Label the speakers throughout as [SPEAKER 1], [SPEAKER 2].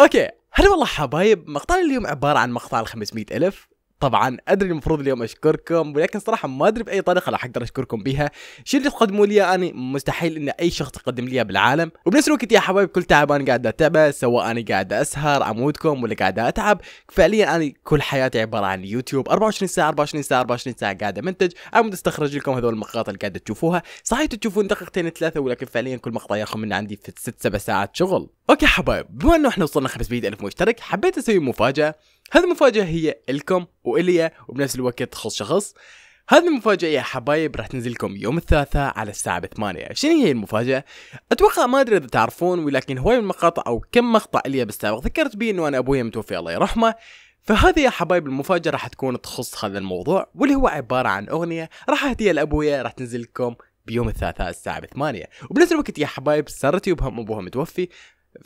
[SPEAKER 1] اوكي هلا والله حبايب مقطعنا اليوم عبارة عن مقطع ال 500 ألف طبعا ادري المفروض اليوم اشكركم ولكن صراحه ما ادري باي طريقه راح اقدر اشكركم بها الشيء اللي تقدموا لي انا مستحيل ان اي شخص يقدم لي بالعالم وبنفس الوقت يا حبايب كل تعب انا قاعد اتعبه سواء انا قاعد اسهر عمودكم ولا قاعد اتعب فعليا انا كل حياتي عباره عن يوتيوب 24 ساعه 24 ساعه 24 ساعه قاعد امنتج عم استخرج لكم هذول المقاطع اللي قاعد تشوفوها صحيح تشوفون دقيقتين ثلاثه ولكن فعليا كل مقطع ياخذ من عندي في 6 7 ساعات شغل اوكي حبايب بما انه احنا وصلنا 500 الف مشترك حبيت اسوي مفاجاه هذه المفاجاه هي الكم واليا وبنفس الوقت تخص شخص هذه المفاجأة يا حبايب راح تنزلكم يوم الثلاثاء على الساعة 8 شنو هي المفاجأة؟ أتوقع ما أدري إذا تعرفون ولكن هواي من المقاطع أو كم مقطع إليا بالسابق ذكرت بيه إنه أنا أبويا متوفي الله يرحمه فهذه يا حبايب المفاجأة راح تكون تخص هذا الموضوع واللي هو عبارة عن أغنية راح أهديها لأبويا راح تنزلكم بيوم الثلاثاء الساعة 8 وبنفس الوقت يا حبايب صارت يوبهم أبوها متوفي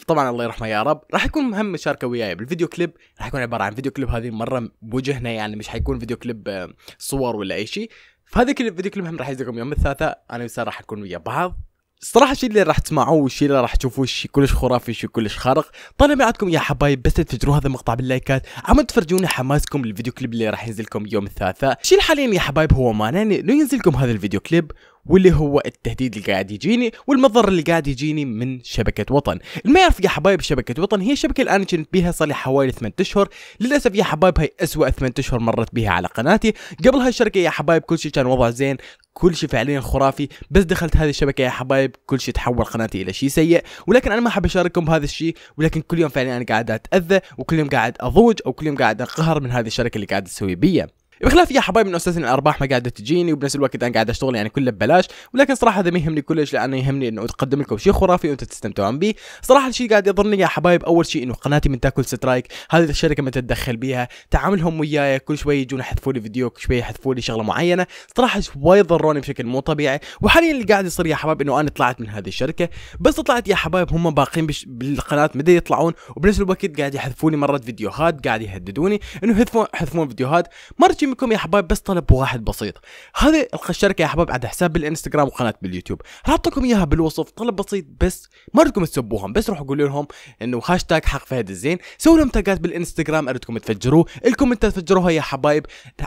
[SPEAKER 1] طبعا الله يرحمه يا رب راح يكون مهم مشاركه وياي بالفيديو كليب راح يكون عباره عن فيديو كليب هذه المره بوجهنا يعني مش حيكون فيديو كليب آه، صور ولا اي شيء فهذا كل الفيديو كليب هم راح يجيكم يوم الثلاثاء انا وسار راح نكون ويا بعض الصراحه الشيء اللي راح تسمعوه والشيء اللي راح تشوفوه شيء كلش خرافي شيء كلش خارق طالما عندكم يا حبايب بس تفجروا هذا المقطع باللايكات عم تفرجونا حماسكم للفيديو كليب اللي راح ينزلكم يوم الثلاثاء الشيء حاليا يا حبايب هو معناه انه ينزلكم هذا الفيديو كليب واللي هو التهديد اللي قاعد يجيني والمضر اللي قاعد يجيني من شبكه وطن اللي ما يعرف يا حبايب شبكه وطن هي شبكه الان كنت بيها صار لي حوالي 8 اشهر للاسف يا حبايب هي اسوء 8 اشهر مرت بيها على قناتي قبل هالشركه يا حبايب كل شيء كان وضع زين كل شيء فعليا خرافي بس دخلت هذه الشبكه يا حبايب كل شيء تحول قناتي الى شيء سيء ولكن انا ما احب اشارككم بهذا الشيء ولكن كل يوم فعليا انا قاعد اتاذى وكل يوم قاعد اضوج او كل يوم قاعد انقهر من هذه الشركه اللي قاعد تسوي بيا بخلاف يا حبايب انه اساسا الارباح ما قاعده تجيني وبنفس الوقت انا قاعد اشتغل يعني كله ببلاش ولكن صراحه هذا ما يهمني كلش لانه يهمني انه اقدم لكم شيء خرافي وانتم تستمتعون به صراحه الشيء قاعد يضرني يا حبايب اول شيء انه قناتي من تاكل سترايك هذه الشركه ما تتدخل بيها تعاملهم وياي كل شوي يجون يحذفوا لي فيديو كل شوي يحذفوا لي شغله معينه صراحه وايد ضروني بشكل مو طبيعي وحاليا اللي قاعد يصير يا حبايب انه انا طلعت من هذه الشركه بس طلعت يا حبايب هم باقين بش... بالقناه مدى يطلعون وبنفس الوقت قاعد لي مرات فيديوهات قاعد يهددوني انه يحذفون يحذفون فيديوهات مرات منكم يا حبايب بس طلب واحد بسيط هذه الشركه يا حبايب عندها حساب بالانستغرام وقناه باليوتيوب رابطكم اياها بالوصف طلب بسيط بس ما اريدكم تسبوهم بس روحوا قولوا لهم انه هاشتاج حق فهد الزين سووا لهم تاجات بالانستغرام اريدكم تفجروه انت تفجروها يا حبايب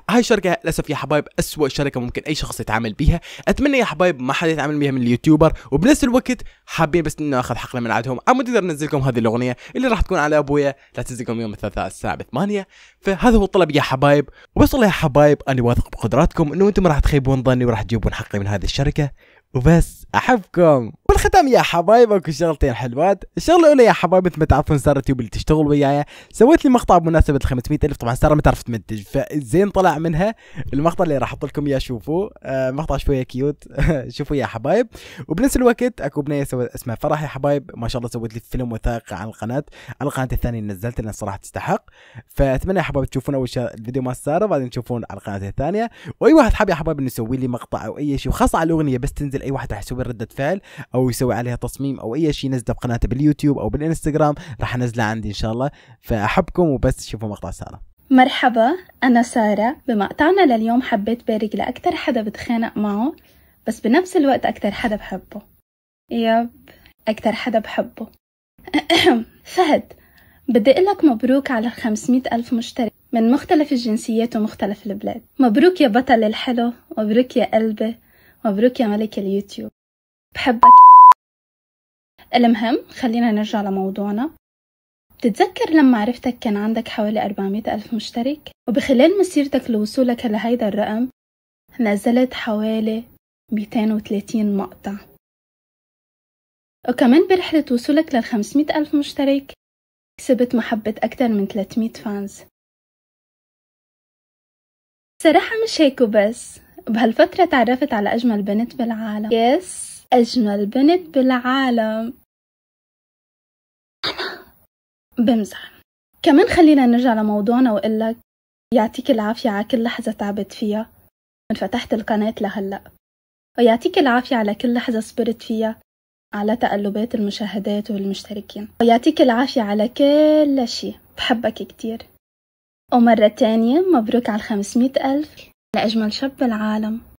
[SPEAKER 1] هاي الشركه للاسف يا حبايب اسوء شركه ممكن اي شخص يتعامل بيها اتمنى يا حبايب ما حد يتعامل بيها من اليوتيوبر وبنفس الوقت حابين بس انه اخذ حقنا من عندهم عم تقدر ننزل لكم هذه الاغنيه اللي راح تكون على ابويا لا تنزلكم يوم الثلاثاء الساعه 8 فهذا هو الطلب يا حبايب وبس الله حبايب انا واثق بقدراتكم انه انتم راح تخيبون ظني وراح تجيبون حقي من هذه الشركه وبس احبكم الختام يا حبايب اكو شغلتين حلوات الشغله الاولى يا حبايب مثل ما تعرفون ساره تيوب اللي تشتغل وياي سويت لي مقطع بمناسبه ال 500 الف طبعا ساره ما تعرف تمنتج فزين طلع منها المقطع اللي راح احط لكم اياه شوفوه آه مقطع شويه كيوت شوفوا يا حبايب وبنفس الوقت اكو بنيه اسمها فرح يا حبايب ما شاء الله سويت لي فيلم وثائقي عن القناه على القناه الثانيه اللي نزلت لان صراحه تستحق فاتمنى يا حبايب تشوفون اول شيء الفيديو مال ساره بعدين تشوفون على القناه الثانيه واي واحد حاب يا حبايب انه يسوي لي مقطع او اي شيء وخاصه على الاغنيه بس تنزل اي واحد راح يسوي رده فعل او ويسوي عليها تصميم او اي شيء نزله بقناته باليوتيوب او بالانستغرام راح انزله عندي ان شاء الله فاحبكم وبس شوفوا مقطع ساره
[SPEAKER 2] مرحبا أنا سارة بمقطعنا لليوم حبيت بارك لاكثر حدا بتخانق معه بس بنفس الوقت اكثر حدا بحبه يب اكثر حدا بحبه فهد بدي اقول لك مبروك على 500 ألف مشترك من مختلف الجنسيات ومختلف البلاد مبروك يا بطل الحلو مبروك يا قلبي مبروك يا ملك اليوتيوب بحبك المهم خلينا نرجع لموضوعنا بتتذكر لما عرفتك كان عندك حوالي 400 ألف مشترك وبخلال مسيرتك لوصولك لهيدا الرقم نزلت حوالي 230 مقطع وكمان برحلة وصولك لل 500 ألف مشترك كسبت محبة أكثر من 300 فانز صراحة مش هيك وبس بهالفترة تعرفت على أجمل بنت بالعالم يس أجمل بنت بالعالم بمزح كمان خلينا نرجع لموضوعنا وقلك يعطيك العافية على كل لحظة تعبت فيها من فتحت القناة لهلأ ويعطيك العافية على كل لحظة صبرت فيها على تقلبات المشاهدات والمشتركين ويعطيك العافية على كل شي بحبك كتير ومرة تانية مبروك على الخمسمائة ألف لأجمل شاب بالعالم